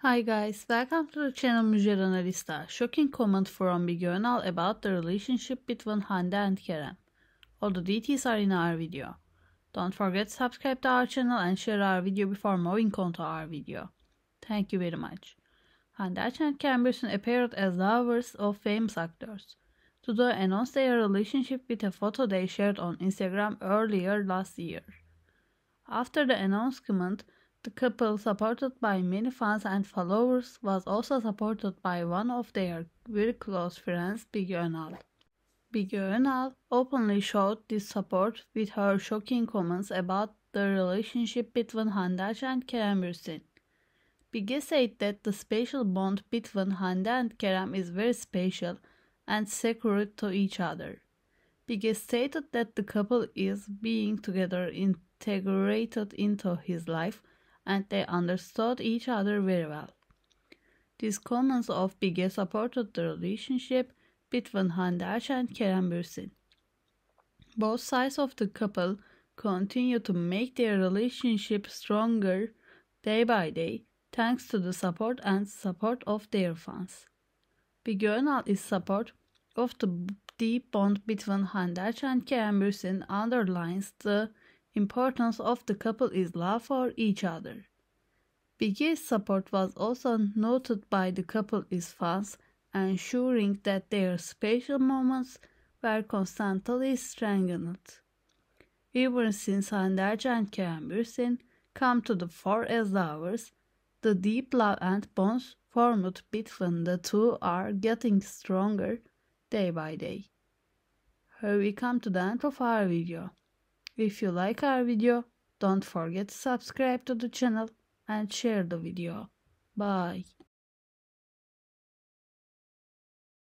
Hi guys, welcome to the channel Müjder Analista. Shocking comment from Bigonal about the relationship between Hande and Kerem. All the details are in our video. Don't forget to subscribe to our channel and share our video before moving on to our video. Thank you very much. Hande and Kerem recently appeared as lovers of famous actors. Today announced their relationship with a photo they shared on Instagram earlier last year. After the announcement, the couple, supported by many fans and followers, was also supported by one of their very close friends, Big Önal. Big Önal openly showed this support with her shocking comments about the relationship between Handash and Kerem Bürsin. Bige said that the special bond between Hande and Kerem is very special and sacred to each other. Bige stated that the couple is being together integrated into his life and they understood each other very well. These comments of Bige supported the relationship between Handash and Kerem Bürsin. Both sides of the couple continue to make their relationship stronger day by day thanks to the support and support of their fans. Big is support of the deep bond between Handash and Kerem Bürsin underlines the importance of the couple is love for each other. Biget's support was also noted by the couple is fans, ensuring that their special moments were constantly strengthened. Even since Anderce and Kembersin come to the fore as lovers, the deep love and bonds formed between the two are getting stronger day by day. Here we come to the end of our video. If you like our video, don't forget to subscribe to the channel and share the video. Bye.